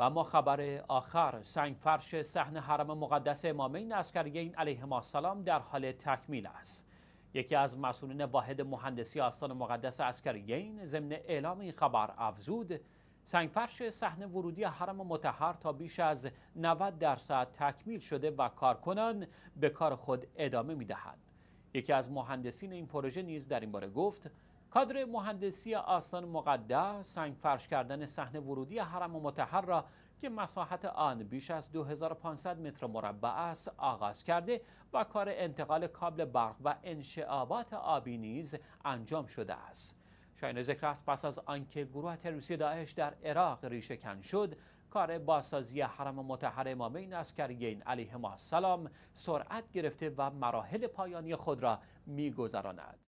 و اما خبر آخر سنگ فرش سحن حرم مقدس امامین علیه علیهم السلام در حال تکمیل است یکی از مسئولین واحد مهندسی آستان مقدس عسکریین ضمن اعلام این خبر افزود فرش سحن ورودی حرم متحر تا بیش از 90 درصد تکمیل شده و کارکنان به کار خود ادامه می دهند. یکی از مهندسین این پروژه نیز در این باره گفت کادر مهندسی آستان مقدس سنگ فرش کردن صحنه ورودی حرم متحر را که مساحت آن بیش از 2500 متر مربع است آغاز کرده و کار انتقال کابل برق و انشعابات آبی نیز انجام شده است. شاین ذکر پس از آنکه گروه تروریستی داعش در عراق ریشه کن شد کار بازسازی حرم متحر امامین اسکریین علیهما السلام سرعت گرفته و مراحل پایانی خود را میگذراند